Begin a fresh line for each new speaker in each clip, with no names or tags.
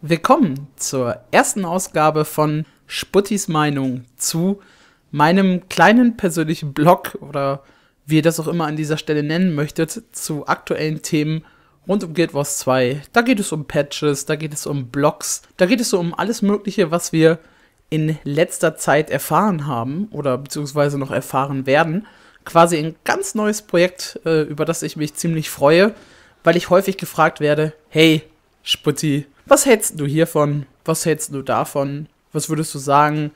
Willkommen zur ersten Ausgabe von Sputtis Meinung zu meinem kleinen persönlichen Blog oder wie ihr das auch immer an dieser Stelle nennen möchtet, zu aktuellen Themen rund um Guild Wars 2. Da geht es um Patches, da geht es um Blogs, da geht es so um alles Mögliche, was wir in letzter Zeit erfahren haben oder beziehungsweise noch erfahren werden. Quasi ein ganz neues Projekt, äh, über das ich mich ziemlich freue, weil ich häufig gefragt werde, hey, Sputti, was hältst du hiervon? Was hältst du davon? Was würdest du sagen?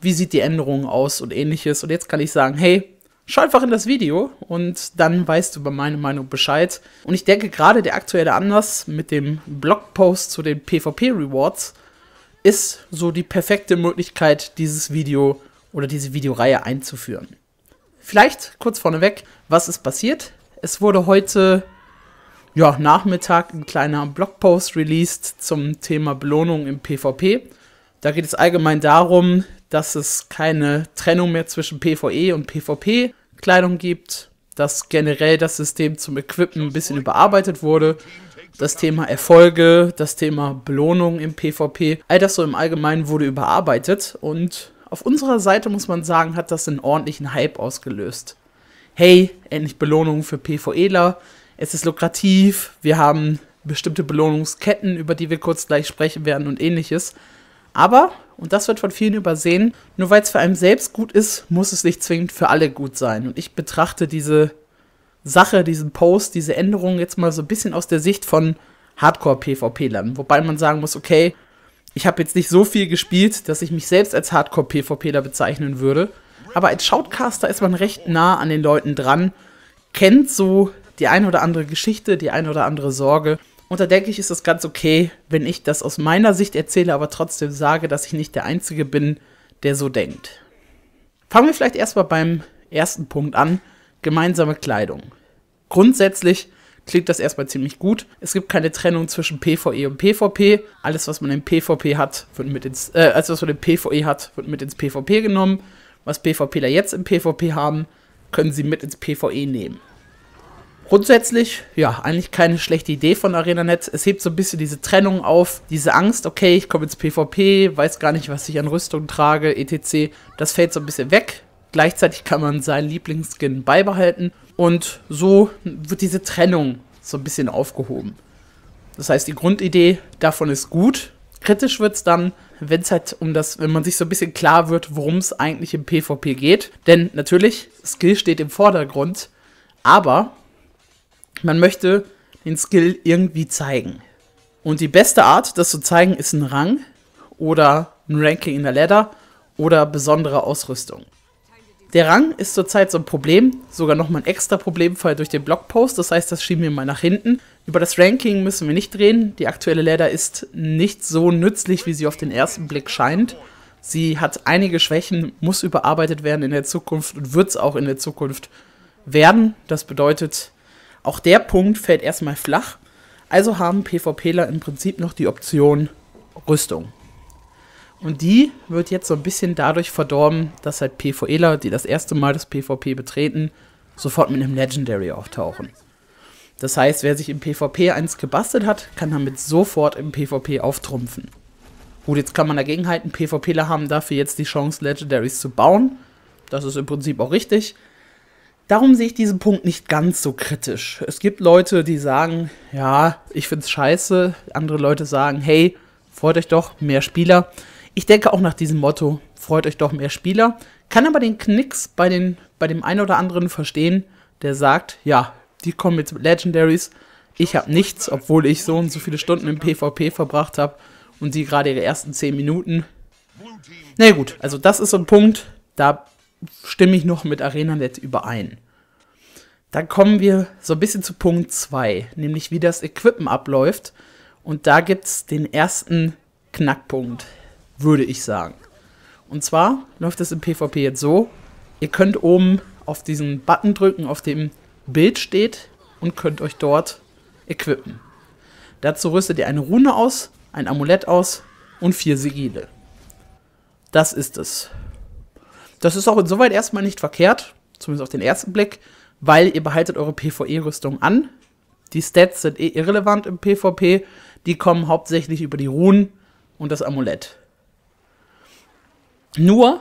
Wie sieht die Änderung aus und ähnliches? Und jetzt kann ich sagen, hey, schau einfach in das Video und dann weißt du über meine Meinung Bescheid. Und ich denke gerade der aktuelle Anlass mit dem Blogpost zu den PvP Rewards ist so die perfekte Möglichkeit, dieses Video oder diese Videoreihe einzuführen. Vielleicht kurz vorneweg, was ist passiert? Es wurde heute ja, Nachmittag ein kleiner Blogpost released zum Thema Belohnung im PvP. Da geht es allgemein darum, dass es keine Trennung mehr zwischen PvE und PvP-Kleidung gibt, dass generell das System zum Equipment ein bisschen überarbeitet wurde, das Thema Erfolge, das Thema Belohnung im PvP, all das so im Allgemeinen wurde überarbeitet und auf unserer Seite muss man sagen, hat das einen ordentlichen Hype ausgelöst. Hey, endlich Belohnungen für PvEler, es ist lukrativ, wir haben bestimmte Belohnungsketten, über die wir kurz gleich sprechen werden und ähnliches. Aber, und das wird von vielen übersehen, nur weil es für einen selbst gut ist, muss es nicht zwingend für alle gut sein. Und ich betrachte diese Sache, diesen Post, diese Änderung jetzt mal so ein bisschen aus der Sicht von Hardcore-PvP-Lern. Wobei man sagen muss, okay, ich habe jetzt nicht so viel gespielt, dass ich mich selbst als Hardcore-PvPler bezeichnen würde. Aber als Shoutcaster ist man recht nah an den Leuten dran, kennt so die eine oder andere Geschichte, die eine oder andere Sorge. Und da denke ich, ist das ganz okay, wenn ich das aus meiner Sicht erzähle, aber trotzdem sage, dass ich nicht der Einzige bin, der so denkt. Fangen wir vielleicht erstmal beim ersten Punkt an, gemeinsame Kleidung. Grundsätzlich klingt das erstmal ziemlich gut. Es gibt keine Trennung zwischen PvE und PvP. Alles, was man im PvP hat, wird mit ins, äh, alles, was man im PvE hat, wird mit ins PvP genommen. Was PvPler jetzt im PvP haben, können sie mit ins PvE nehmen. Grundsätzlich, ja, eigentlich keine schlechte Idee von ArenaNet. Es hebt so ein bisschen diese Trennung auf, diese Angst, okay, ich komme ins PvP, weiß gar nicht, was ich an Rüstung trage, etc. Das fällt so ein bisschen weg. Gleichzeitig kann man seinen Lieblingsskin beibehalten und so wird diese Trennung so ein bisschen aufgehoben. Das heißt, die Grundidee davon ist gut. Kritisch wird es dann, wenn es halt um das, wenn man sich so ein bisschen klar wird, worum es eigentlich im PvP geht. Denn natürlich, Skill steht im Vordergrund, aber man möchte den Skill irgendwie zeigen. Und die beste Art, das zu zeigen, ist ein Rang oder ein Ranking in der Ladder oder besondere Ausrüstung. Der Rang ist zurzeit so ein Problem, sogar nochmal ein extra Problemfall durch den Blogpost, das heißt, das schieben wir mal nach hinten. Über das Ranking müssen wir nicht reden, die aktuelle Ladder ist nicht so nützlich, wie sie auf den ersten Blick scheint. Sie hat einige Schwächen, muss überarbeitet werden in der Zukunft und wird es auch in der Zukunft werden. Das bedeutet, auch der Punkt fällt erstmal flach, also haben PvPler im Prinzip noch die Option Rüstung. Und die wird jetzt so ein bisschen dadurch verdorben, dass halt PvEler, die das erste Mal das PvP betreten, sofort mit einem Legendary auftauchen. Das heißt, wer sich im PvP eins gebastelt hat, kann damit sofort im PvP auftrumpfen. Gut, jetzt kann man dagegen halten, PvPler haben dafür jetzt die Chance, Legendaries zu bauen. Das ist im Prinzip auch richtig, Darum sehe ich diesen Punkt nicht ganz so kritisch. Es gibt Leute, die sagen, ja, ich finde es scheiße. Andere Leute sagen, hey, freut euch doch, mehr Spieler. Ich denke auch nach diesem Motto, freut euch doch mehr Spieler. Kann aber den Knicks bei, den, bei dem einen oder anderen verstehen, der sagt, ja, die kommen jetzt mit Legendaries. Ich habe nichts, obwohl ich so und so viele Stunden im PvP verbracht habe und sie gerade ihre ersten 10 Minuten. Na nee, gut, also das ist so ein Punkt, da stimme ich noch mit ArenaNet überein. Dann kommen wir so ein bisschen zu Punkt 2, nämlich wie das Equipment abläuft. Und da gibt es den ersten Knackpunkt, würde ich sagen. Und zwar läuft es im PvP jetzt so, ihr könnt oben auf diesen Button drücken, auf dem Bild steht und könnt euch dort equippen. Dazu rüstet ihr eine Rune aus, ein Amulett aus und vier Sigile. Das ist es. Das ist auch insoweit erstmal nicht verkehrt, zumindest auf den ersten Blick, weil ihr behaltet eure PvE-Rüstung an. Die Stats sind eh irrelevant im PvP. Die kommen hauptsächlich über die Runen und das Amulett. Nur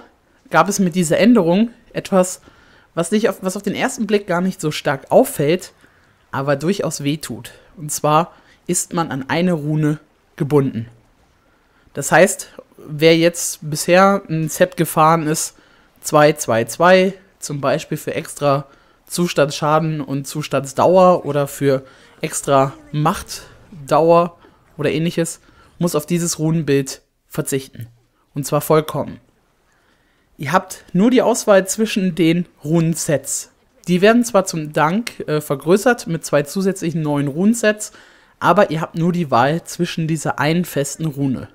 gab es mit dieser Änderung etwas, was, nicht auf, was auf den ersten Blick gar nicht so stark auffällt, aber durchaus wehtut. Und zwar ist man an eine Rune gebunden. Das heißt, wer jetzt bisher ein Set gefahren ist, 222, zum Beispiel für extra Zustandsschaden und Zustandsdauer oder für extra Machtdauer oder ähnliches, muss auf dieses Runenbild verzichten. Und zwar vollkommen. Ihr habt nur die Auswahl zwischen den Runensets. Die werden zwar zum Dank äh, vergrößert mit zwei zusätzlichen neuen Runensets, aber ihr habt nur die Wahl zwischen dieser einen festen Rune.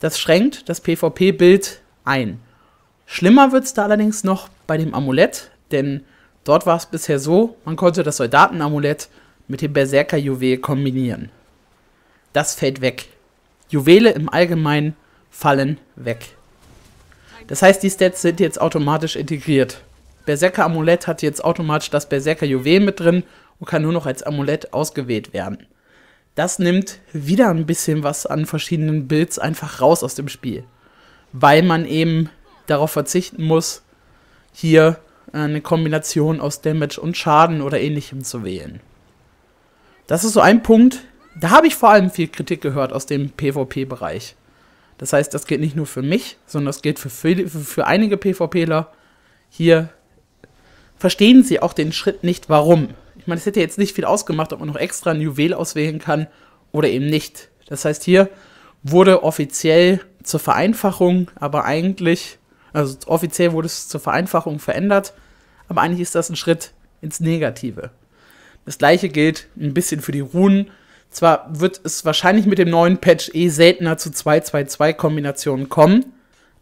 Das schränkt das PvP-Bild ein. Schlimmer wird es da allerdings noch bei dem Amulett, denn dort war es bisher so, man konnte das Soldatenamulett mit dem Berserker-Juwel kombinieren. Das fällt weg. Juwele im Allgemeinen fallen weg. Das heißt, die Stats sind jetzt automatisch integriert. Berserker Amulett hat jetzt automatisch das Berserker Juwel mit drin und kann nur noch als Amulett ausgewählt werden. Das nimmt wieder ein bisschen was an verschiedenen Builds einfach raus aus dem Spiel, weil man eben darauf verzichten muss, hier äh, eine Kombination aus Damage und Schaden oder ähnlichem zu wählen. Das ist so ein Punkt, da habe ich vor allem viel Kritik gehört aus dem PvP-Bereich. Das heißt, das gilt nicht nur für mich, sondern das gilt für, viele, für einige PvPler. Hier verstehen sie auch den Schritt nicht, warum. Ich meine, es hätte jetzt nicht viel ausgemacht, ob man noch extra ein Juwel auswählen kann oder eben nicht. Das heißt, hier wurde offiziell zur Vereinfachung, aber eigentlich also offiziell wurde es zur Vereinfachung verändert, aber eigentlich ist das ein Schritt ins Negative. Das gleiche gilt ein bisschen für die Runen. Zwar wird es wahrscheinlich mit dem neuen Patch eh seltener zu 2-2-2-Kombinationen kommen,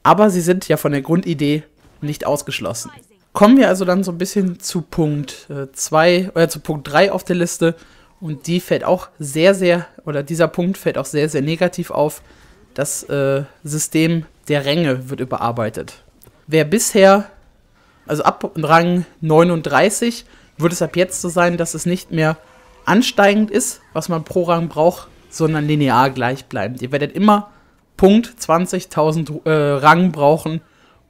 aber sie sind ja von der Grundidee nicht ausgeschlossen. Kommen wir also dann so ein bisschen zu Punkt 2 äh, oder äh, zu Punkt 3 auf der Liste und die fällt auch sehr, sehr, oder dieser Punkt fällt auch sehr, sehr negativ auf. Das äh, System der Ränge wird überarbeitet wer bisher, also ab Rang 39, wird es ab jetzt so sein, dass es nicht mehr ansteigend ist, was man pro Rang braucht, sondern linear gleich bleibt. Ihr werdet immer Punkt 20.000 äh, Rang brauchen,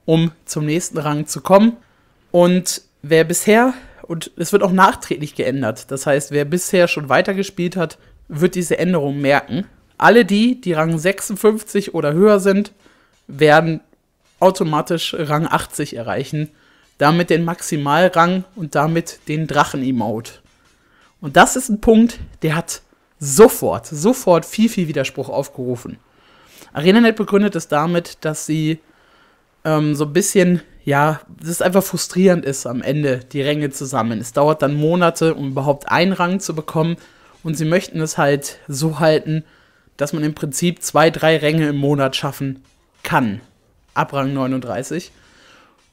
um zum nächsten Rang zu kommen. Und wer bisher, und es wird auch nachträglich geändert, das heißt, wer bisher schon weitergespielt hat, wird diese Änderung merken. Alle die, die Rang 56 oder höher sind, werden automatisch Rang 80 erreichen. Damit den Maximalrang und damit den Drachen-Emote. Und das ist ein Punkt, der hat sofort, sofort viel, viel Widerspruch aufgerufen. ArenaNet begründet es damit, dass sie ähm, so ein bisschen, ja, dass es einfach frustrierend ist am Ende, die Ränge zu sammeln. Es dauert dann Monate, um überhaupt einen Rang zu bekommen. Und sie möchten es halt so halten, dass man im Prinzip zwei, drei Ränge im Monat schaffen kann ab Rang 39.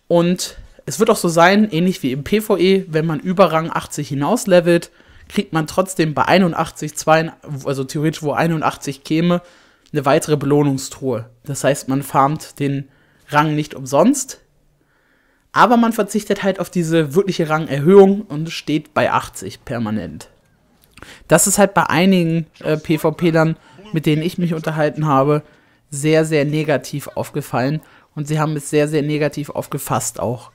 Und es wird auch so sein, ähnlich wie im PvE, wenn man über Rang 80 hinaus levelt, kriegt man trotzdem bei 81, 82, also theoretisch wo 81 käme, eine weitere Belohnungstruhe. Das heißt, man farmt den Rang nicht umsonst, aber man verzichtet halt auf diese wirkliche Rangerhöhung und steht bei 80 permanent. Das ist halt bei einigen äh, PvP-Lern, mit denen ich mich unterhalten habe, sehr, sehr negativ aufgefallen, und sie haben es sehr, sehr negativ aufgefasst auch.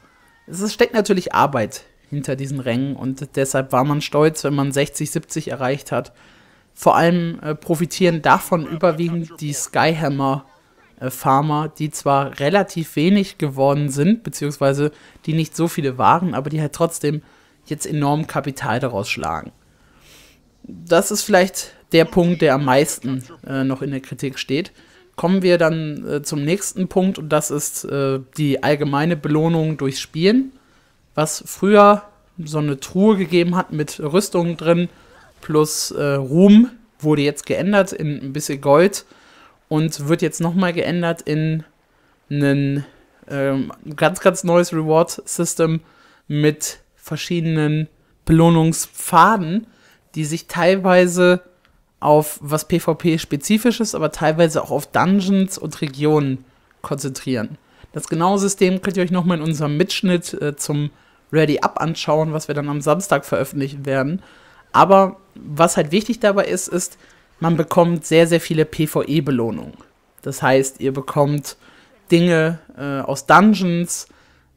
Es steckt natürlich Arbeit hinter diesen Rängen und deshalb war man stolz, wenn man 60, 70 erreicht hat. Vor allem äh, profitieren davon überwiegend die Skyhammer äh, Farmer, die zwar relativ wenig geworden sind, beziehungsweise die nicht so viele waren, aber die halt trotzdem jetzt enorm Kapital daraus schlagen. Das ist vielleicht der Punkt, der am meisten äh, noch in der Kritik steht kommen wir dann äh, zum nächsten Punkt und das ist äh, die allgemeine Belohnung durch Spielen, was früher so eine Truhe gegeben hat mit Rüstungen drin plus äh, Ruhm wurde jetzt geändert in ein bisschen Gold und wird jetzt nochmal geändert in ein ähm, ganz, ganz neues Reward-System mit verschiedenen Belohnungspfaden, die sich teilweise auf was PvP-spezifisches, aber teilweise auch auf Dungeons und Regionen konzentrieren. Das genaue System könnt ihr euch nochmal in unserem Mitschnitt äh, zum Ready Up anschauen, was wir dann am Samstag veröffentlichen werden. Aber was halt wichtig dabei ist, ist, man bekommt sehr, sehr viele PvE-Belohnungen. Das heißt, ihr bekommt Dinge äh, aus Dungeons,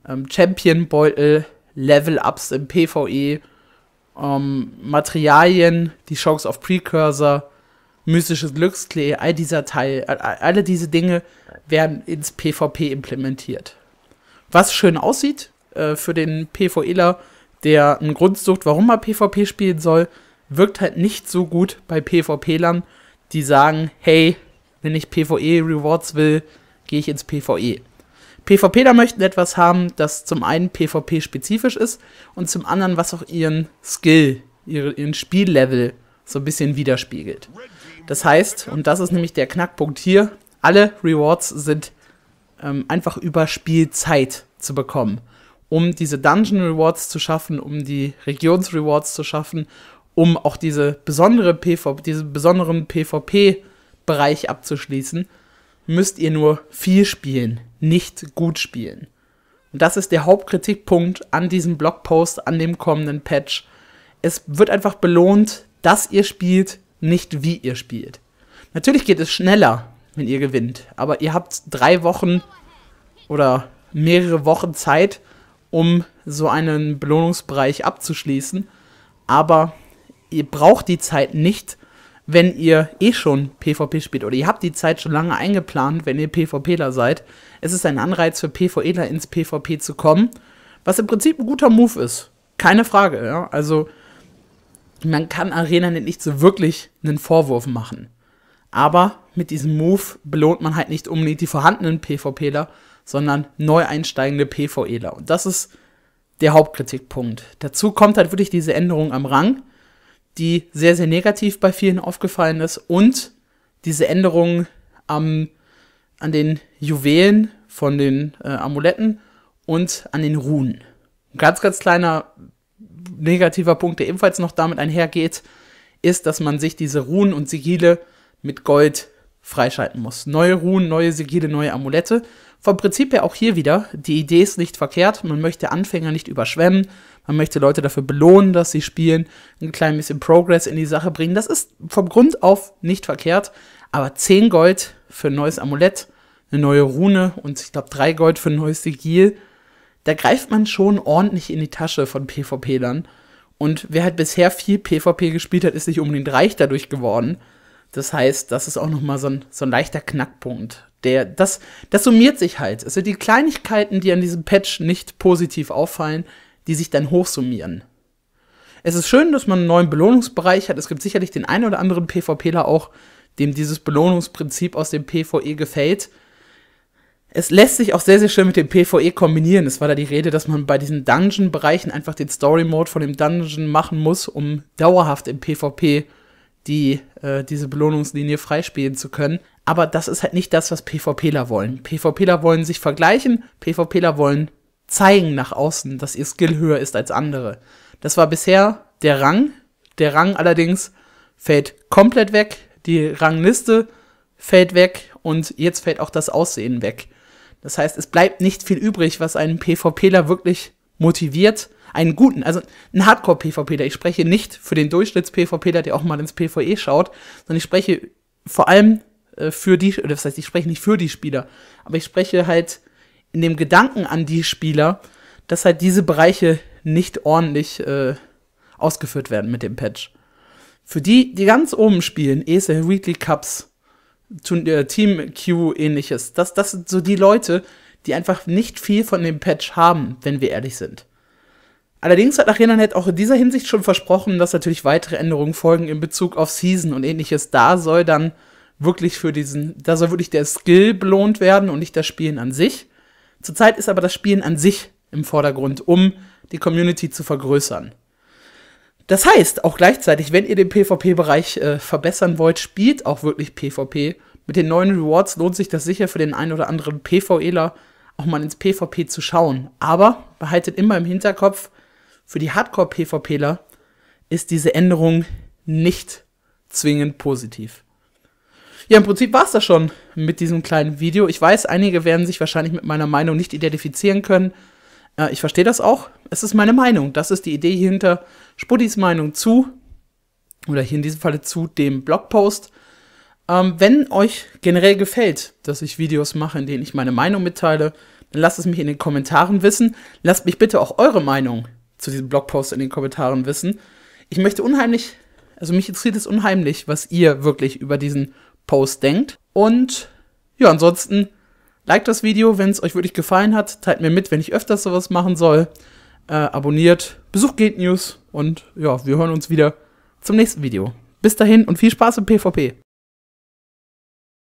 ähm, Champion-Beutel, Level-Ups im PvE, ähm, Materialien, die Chance auf Precursor, mystisches Glücksklee, all dieser Teil, alle diese Dinge werden ins PvP implementiert. Was schön aussieht äh, für den PvEler, der einen Grund sucht, warum er PvP spielen soll, wirkt halt nicht so gut bei PvP-Lern, die sagen, hey, wenn ich PvE-Rewards will, gehe ich ins PvE. PvP da möchten etwas haben, das zum einen PvP-spezifisch ist und zum anderen, was auch ihren Skill, ihren Spiellevel so ein bisschen widerspiegelt. Das heißt, und das ist nämlich der Knackpunkt hier, alle Rewards sind ähm, einfach über Spielzeit zu bekommen, um diese Dungeon Rewards zu schaffen, um die Regions Rewards zu schaffen, um auch diese besondere PV diesen besonderen PvP-Bereich abzuschließen müsst ihr nur viel spielen, nicht gut spielen. Und das ist der Hauptkritikpunkt an diesem Blogpost, an dem kommenden Patch. Es wird einfach belohnt, dass ihr spielt, nicht wie ihr spielt. Natürlich geht es schneller, wenn ihr gewinnt, aber ihr habt drei Wochen oder mehrere Wochen Zeit, um so einen Belohnungsbereich abzuschließen. Aber ihr braucht die Zeit nicht, wenn ihr eh schon PvP spielt oder ihr habt die Zeit schon lange eingeplant, wenn ihr PvPler seid. Es ist ein Anreiz für PvEler ins PvP zu kommen, was im Prinzip ein guter Move ist. Keine Frage, ja? Also man kann Arena nicht so wirklich einen Vorwurf machen. Aber mit diesem Move belohnt man halt nicht unbedingt die vorhandenen PvPler, sondern neu einsteigende PvEler. Und das ist der Hauptkritikpunkt. Dazu kommt halt wirklich diese Änderung am Rang die sehr, sehr negativ bei vielen aufgefallen ist und diese Änderungen am, an den Juwelen von den äh, Amuletten und an den Runen. Ein ganz, ganz kleiner negativer Punkt, der ebenfalls noch damit einhergeht, ist, dass man sich diese Runen und Sigile mit Gold freischalten muss. Neue Runen, neue Sigile, neue Amulette. Vom Prinzip her auch hier wieder, die Idee ist nicht verkehrt, man möchte Anfänger nicht überschwemmen, man möchte Leute dafür belohnen, dass sie spielen, ein klein bisschen Progress in die Sache bringen. Das ist vom Grund auf nicht verkehrt. Aber 10 Gold für ein neues Amulett, eine neue Rune und ich glaube 3 Gold für ein neues Sigil, da greift man schon ordentlich in die Tasche von PvP-Lern. Und wer halt bisher viel PvP gespielt hat, ist nicht unbedingt reich dadurch geworden. Das heißt, das ist auch nochmal so ein, so ein leichter Knackpunkt. Der, das, das summiert sich halt. Also die Kleinigkeiten, die an diesem Patch nicht positiv auffallen, die sich dann hochsummieren. Es ist schön, dass man einen neuen Belohnungsbereich hat. Es gibt sicherlich den einen oder anderen PvPler auch, dem dieses Belohnungsprinzip aus dem PvE gefällt. Es lässt sich auch sehr, sehr schön mit dem PvE kombinieren. Es war da die Rede, dass man bei diesen Dungeon-Bereichen einfach den Story-Mode von dem Dungeon machen muss, um dauerhaft im PvP die, äh, diese Belohnungslinie freispielen zu können. Aber das ist halt nicht das, was PvPler wollen. PvPler wollen sich vergleichen, PvPler wollen zeigen nach außen, dass ihr Skill höher ist als andere. Das war bisher der Rang. Der Rang allerdings fällt komplett weg. Die Rangliste fällt weg und jetzt fällt auch das Aussehen weg. Das heißt, es bleibt nicht viel übrig, was einen PvPler wirklich motiviert, einen guten, also einen Hardcore-PvPler. Ich spreche nicht für den Durchschnitts-PvPler, der auch mal ins PvE schaut, sondern ich spreche vor allem äh, für die, das heißt, ich spreche nicht für die Spieler, aber ich spreche halt in dem Gedanken an die Spieler, dass halt diese Bereiche nicht ordentlich äh, ausgeführt werden mit dem Patch. Für die, die ganz oben spielen, ESL Weekly Cups, äh, Team Q, ähnliches, das, das sind so die Leute, die einfach nicht viel von dem Patch haben, wenn wir ehrlich sind. Allerdings hat Arena.net auch in dieser Hinsicht schon versprochen, dass natürlich weitere Änderungen folgen in Bezug auf Season und ähnliches. Da soll dann wirklich für diesen, da soll wirklich der Skill belohnt werden und nicht das Spielen an sich. Zurzeit ist aber das Spielen an sich im Vordergrund, um die Community zu vergrößern. Das heißt auch gleichzeitig, wenn ihr den PvP-Bereich äh, verbessern wollt, spielt auch wirklich PvP. Mit den neuen Rewards lohnt sich das sicher für den einen oder anderen PvEler auch mal ins PvP zu schauen. Aber behaltet immer im Hinterkopf, für die Hardcore-PvPler ist diese Änderung nicht zwingend positiv. Ja, im Prinzip war es das schon mit diesem kleinen Video. Ich weiß, einige werden sich wahrscheinlich mit meiner Meinung nicht identifizieren können. Äh, ich verstehe das auch. Es ist meine Meinung. Das ist die Idee hinter Spuddis Meinung zu, oder hier in diesem Falle zu dem Blogpost. Ähm, wenn euch generell gefällt, dass ich Videos mache, in denen ich meine Meinung mitteile, dann lasst es mich in den Kommentaren wissen. Lasst mich bitte auch eure Meinung zu diesem Blogpost in den Kommentaren wissen. Ich möchte unheimlich, also mich interessiert es unheimlich, was ihr wirklich über diesen Post denkt. Und ja, ansonsten, liked das Video, wenn es euch wirklich gefallen hat. Teilt mir mit, wenn ich öfters sowas machen soll. Äh, abonniert, besucht Gate News und ja, wir hören uns wieder zum nächsten Video. Bis dahin und viel Spaß im PvP.